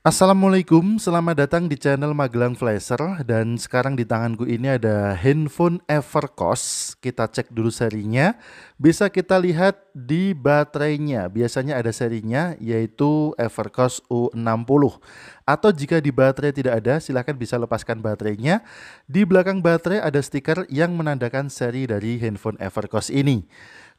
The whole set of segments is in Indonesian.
Assalamualaikum, selamat datang di channel Magelang Flasher dan sekarang di tanganku ini ada handphone Evercost. Kita cek dulu serinya. Bisa kita lihat di baterainya. Biasanya ada serinya yaitu Evercost U60. Atau jika di baterai tidak ada, silahkan bisa lepaskan baterainya. Di belakang baterai ada stiker yang menandakan seri dari handphone Evercost ini.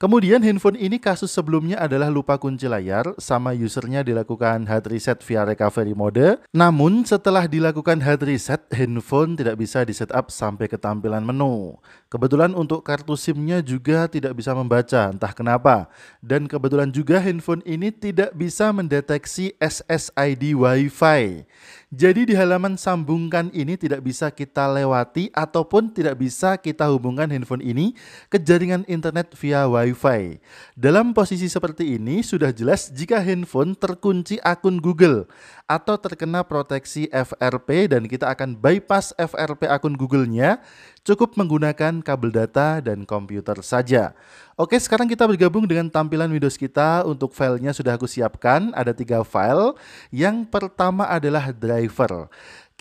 Kemudian handphone ini kasus sebelumnya adalah lupa kunci layar sama usernya dilakukan hard reset via recovery mode. Namun setelah dilakukan hard reset, handphone tidak bisa di setup sampai ke tampilan menu. Kebetulan untuk kartu SIM-nya juga tidak bisa membaca, entah kenapa. Dan kebetulan juga handphone ini tidak bisa mendeteksi SSID Wi-Fi. Jadi di halaman sambungkan ini tidak bisa kita lewati ataupun tidak bisa kita hubungkan handphone ini ke jaringan internet via Wi-Fi. Dalam posisi seperti ini sudah jelas jika handphone terkunci akun Google atau terkena proteksi FRP dan kita akan bypass FRP akun Google-nya cukup menggunakan kabel data dan komputer saja. Oke, sekarang kita bergabung dengan tampilan Windows kita. Untuk filenya sudah aku siapkan, ada tiga file. Yang pertama adalah driver.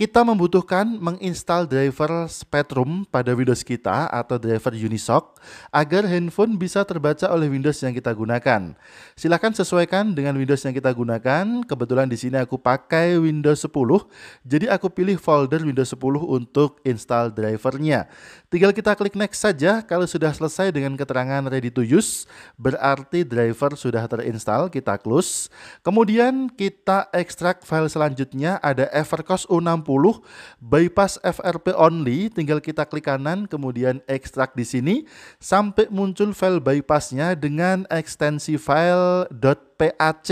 Kita membutuhkan menginstal driver Spectrum pada Windows kita atau driver Unisoc agar handphone bisa terbaca oleh Windows yang kita gunakan. Silahkan sesuaikan dengan Windows yang kita gunakan. Kebetulan di sini aku pakai Windows 10, jadi aku pilih folder Windows 10 untuk install drivernya. Tinggal kita klik next saja. Kalau sudah selesai dengan keterangan ready to use, berarti driver sudah terinstall. Kita close. Kemudian kita ekstrak file selanjutnya ada Evercost U60 bypass FRP only, tinggal kita klik kanan, kemudian ekstrak di sini, sampai muncul file bypassnya dengan ekstensi file .pac.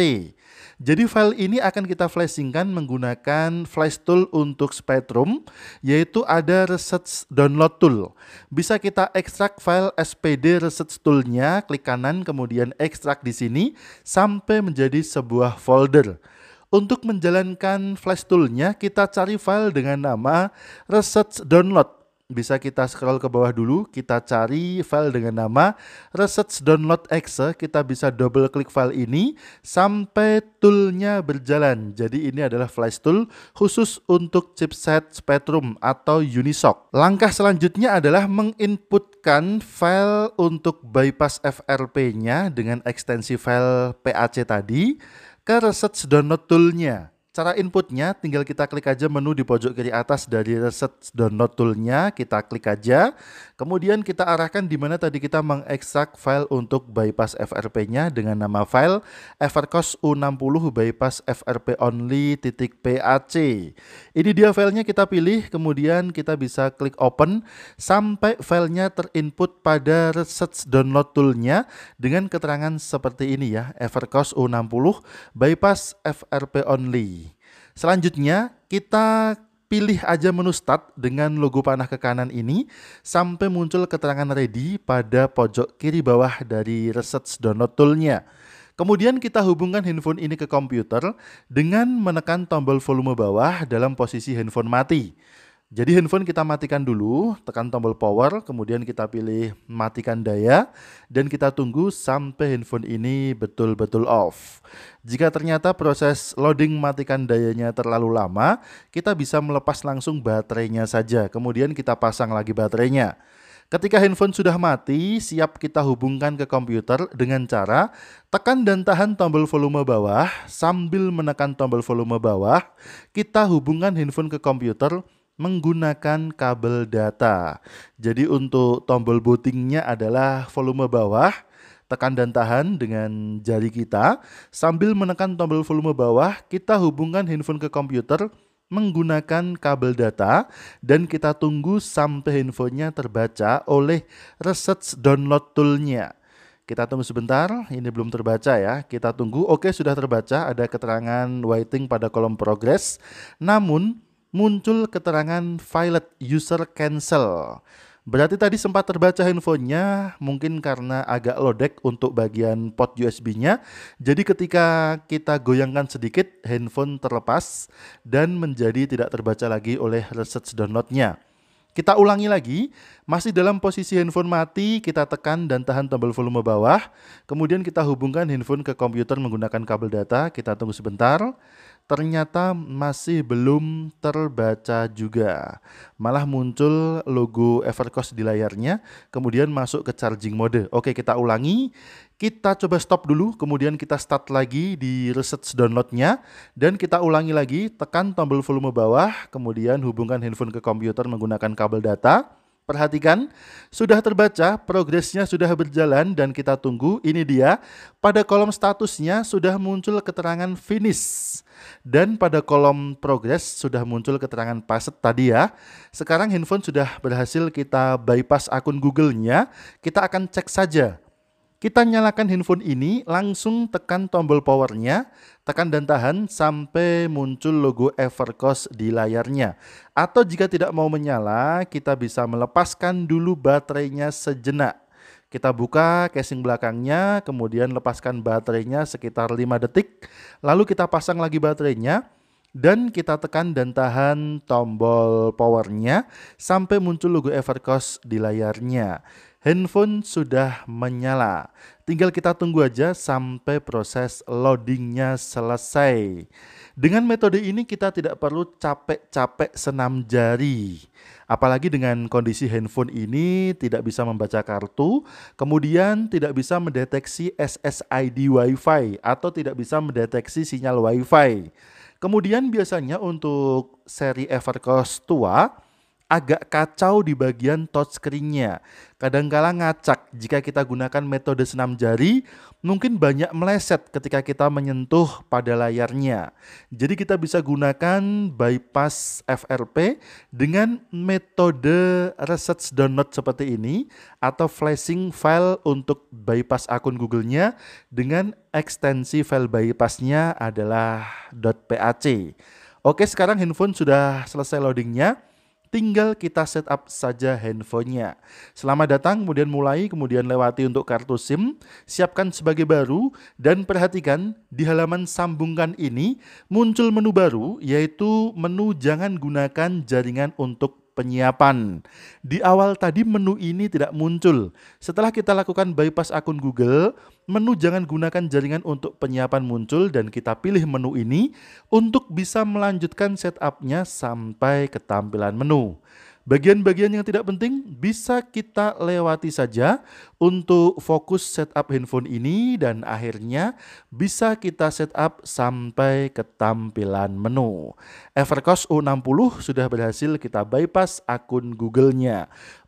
Jadi file ini akan kita flashingkan menggunakan flash tool untuk Spectrum, yaitu ada research download tool. Bisa kita ekstrak file SPD research toolnya, klik kanan kemudian ekstrak di sini sampai menjadi sebuah folder. Untuk menjalankan flash toolnya, kita cari file dengan nama research download. Bisa kita scroll ke bawah dulu, kita cari file dengan nama research download exe. Kita bisa double klik file ini sampai toolnya berjalan. Jadi ini adalah flash tool khusus untuk chipset Spectrum atau Unisoc. Langkah selanjutnya adalah menginputkan file untuk bypass FRP-nya dengan ekstensi file PAC tadi ke research download toolnya. Cara inputnya tinggal kita klik aja menu di pojok kiri atas dari reset download toolnya, kita klik aja. Kemudian kita arahkan di mana tadi kita mengekstrak file untuk bypass FRP-nya dengan nama file evercos u60 bypass FRP only titik PAC. Ini dia filenya kita pilih, kemudian kita bisa klik open sampai filenya terinput pada reset download toolnya dengan keterangan seperti ini ya, evercos u60 bypass FRP only. Selanjutnya kita pilih aja menu start dengan logo panah ke kanan ini sampai muncul keterangan ready pada pojok kiri bawah dari research download toolnya. Kemudian kita hubungkan handphone ini ke komputer dengan menekan tombol volume bawah dalam posisi handphone mati. Jadi handphone kita matikan dulu, tekan tombol power, kemudian kita pilih matikan daya, dan kita tunggu sampai handphone ini betul-betul off. Jika ternyata proses loading matikan dayanya terlalu lama, kita bisa melepas langsung baterainya saja, kemudian kita pasang lagi baterainya. Ketika handphone sudah mati, siap kita hubungkan ke komputer dengan cara tekan dan tahan tombol volume bawah. Sambil menekan tombol volume bawah, kita hubungkan handphone ke komputer menggunakan kabel data. Jadi untuk tombol bootingnya adalah volume bawah, tekan dan tahan dengan jari kita. Sambil menekan tombol volume bawah, kita hubungkan handphone ke komputer menggunakan kabel data dan kita tunggu sampai handphonenya terbaca oleh research download toolnya. Kita tunggu sebentar, ini belum terbaca ya. Kita tunggu, oke sudah terbaca, ada keterangan waiting pada kolom progress. Namun, muncul keterangan Violet user cancel. Berarti tadi sempat terbaca handphonenya mungkin karena agak lodek untuk bagian port USB-nya. Jadi ketika kita goyangkan sedikit, handphone terlepas dan menjadi tidak terbaca lagi oleh research download Kita ulangi lagi, masih dalam posisi handphone mati, kita tekan dan tahan tombol volume bawah. Kemudian kita hubungkan handphone ke komputer menggunakan kabel data, kita tunggu sebentar ternyata masih belum terbaca juga. Malah muncul logo Evercost di layarnya, kemudian masuk ke charging mode. Oke, kita ulangi. Kita coba stop dulu, kemudian kita start lagi di reset downloadnya. Dan kita ulangi lagi, tekan tombol volume bawah, kemudian hubungkan handphone ke komputer menggunakan kabel data. Perhatikan, sudah terbaca, progresnya sudah berjalan dan kita tunggu. Ini dia, pada kolom statusnya sudah muncul keterangan finish. Dan pada kolom progres sudah muncul keterangan paset tadi ya. Sekarang handphone sudah berhasil kita bypass akun Google-nya. Kita akan cek saja kita nyalakan handphone ini, langsung tekan tombol powernya, tekan dan tahan sampai muncul logo Evercost di layarnya. Atau jika tidak mau menyala, kita bisa melepaskan dulu baterainya sejenak. Kita buka casing belakangnya, kemudian lepaskan baterainya sekitar 5 detik, lalu kita pasang lagi baterainya, dan kita tekan dan tahan tombol powernya sampai muncul logo Evercost di layarnya. Handphone sudah menyala. Tinggal kita tunggu aja sampai proses loadingnya selesai. Dengan metode ini kita tidak perlu capek-capek senam jari. Apalagi dengan kondisi handphone ini tidak bisa membaca kartu, kemudian tidak bisa mendeteksi SSID Wi-Fi atau tidak bisa mendeteksi sinyal Wi-Fi. Kemudian biasanya untuk seri Evercost tua agak kacau di bagian touchscreen-nya. Kadangkala ngacak jika kita gunakan metode senam jari, mungkin banyak meleset ketika kita menyentuh pada layarnya. Jadi kita bisa gunakan bypass FRP dengan metode reset download seperti ini atau flashing file untuk bypass akun Google-nya dengan ekstensi file bypass-nya adalah .pac. Oke, sekarang handphone sudah selesai loadingnya Tinggal kita setup saja handphonenya. Selamat datang, kemudian mulai, kemudian lewati untuk kartu SIM, siapkan sebagai baru, dan perhatikan di halaman sambungkan ini muncul menu baru, yaitu menu jangan gunakan jaringan untuk penyiapan. Di awal tadi menu ini tidak muncul. Setelah kita lakukan bypass akun Google, menu jangan gunakan jaringan untuk penyiapan muncul dan kita pilih menu ini untuk bisa melanjutkan setupnya sampai ke tampilan menu. Bagian-bagian yang tidak penting bisa kita lewati saja untuk fokus setup handphone ini dan akhirnya bisa kita setup sampai ke tampilan menu. Evercost U60 sudah berhasil kita bypass akun Google-nya.